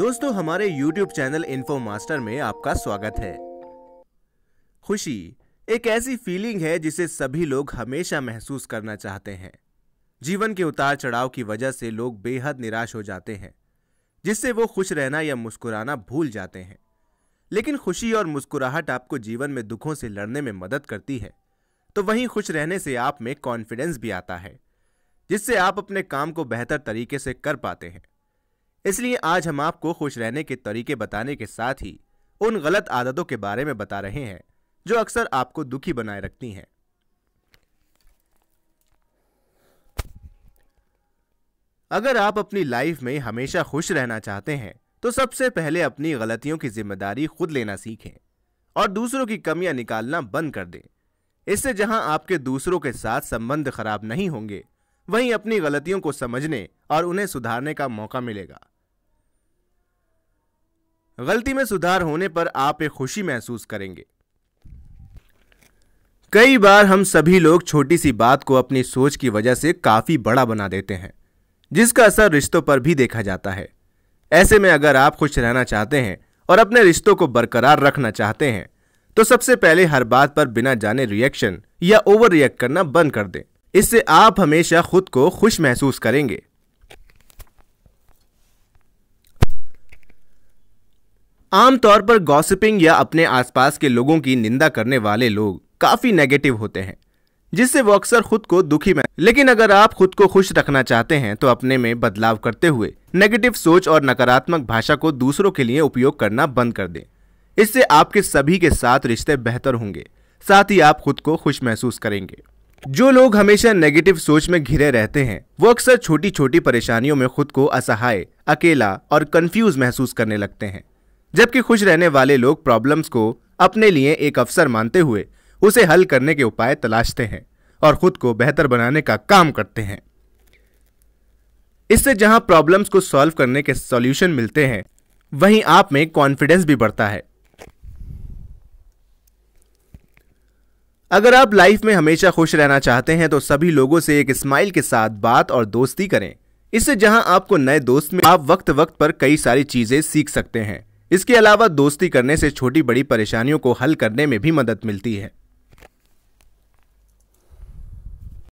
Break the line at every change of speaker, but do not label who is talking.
दोस्तों हमारे YouTube channel info master में आपका स्वागत है खुशी एक ऐसी फीलिंग है जिसे सभी लोग हमेशा महसूस करना चाहते हैं जीवन के उतार चढ़ाव की वजह से लोग बेहद निराश हो जाते हैं जिससे वो खुश रहना या मुस्कुराना भूल जाते हैं लेकिन खुशी और मुस्कुराहट आपको जीवन में दुखों से लड़ने में मदद करती है तो वहीं खुश रहने से आप में कॉन्फिडेंस भी आता है जिससे आप अपने काम को बेहतर तरीके से कर पाते हैं इसलिए आज हम आपको खुश रहने के तरीके बताने के साथ ही उन गलत आदतों के बारे में बता रहे हैं जो अक्सर आपको दुखी बनाए रखती हैं अगर आप अपनी लाइफ में हमेशा खुश रहना चाहते हैं तो सबसे पहले अपनी गलतियों की जिम्मेदारी खुद लेना सीखें और दूसरों की कमियां निकालना बंद कर दें इससे जहां आपके दूसरों के साथ संबंध खराब नहीं होंगे वहीं अपनी गलतियों को समझने और उन्हें सुधारने का मौका मिलेगा गलती में सुधार होने पर आप एक खुशी महसूस करेंगे कई बार हम सभी लोग छोटी सी बात को अपनी सोच की वजह से काफ़ी बड़ा बना देते हैं जिसका असर रिश्तों पर भी देखा जाता है ऐसे में अगर आप खुश रहना चाहते हैं और अपने रिश्तों को बरकरार रखना चाहते हैं तो सबसे पहले हर बात पर बिना जाने रिएक्शन या ओवर रिएक्ट करना बंद कर दें इससे आप हमेशा खुद को खुश महसूस करेंगे आमतौर पर गॉसिपिंग या अपने आसपास के लोगों की निंदा करने वाले लोग काफ़ी नेगेटिव होते हैं जिससे वो अक्सर खुद को दुखी में लेकिन अगर आप खुद को खुश रखना चाहते हैं तो अपने में बदलाव करते हुए नेगेटिव सोच और नकारात्मक भाषा को दूसरों के लिए उपयोग करना बंद कर दें इससे आपके सभी के साथ रिश्ते बेहतर होंगे साथ ही आप खुद को खुश महसूस करेंगे जो लोग हमेशा नेगेटिव सोच में घिरे रहते हैं वो अक्सर छोटी छोटी परेशानियों में खुद को असहाय अकेला और कंफ्यूज महसूस करने लगते हैं जबकि खुश रहने वाले लोग प्रॉब्लम्स को अपने लिए एक अवसर मानते हुए उसे हल करने के उपाय तलाशते हैं और खुद को बेहतर बनाने का काम करते हैं इससे जहां प्रॉब्लम्स को सॉल्व करने के सॉल्यूशन मिलते हैं वहीं आप में कॉन्फिडेंस भी बढ़ता है अगर आप लाइफ में हमेशा खुश रहना चाहते हैं तो सभी लोगों से एक स्माइल के साथ बात और दोस्ती करें इससे जहां आपको नए दोस्त में आप वक्त वक्त पर कई सारी चीजें सीख सकते हैं इसके अलावा दोस्ती करने से छोटी बड़ी परेशानियों को हल करने में भी मदद मिलती है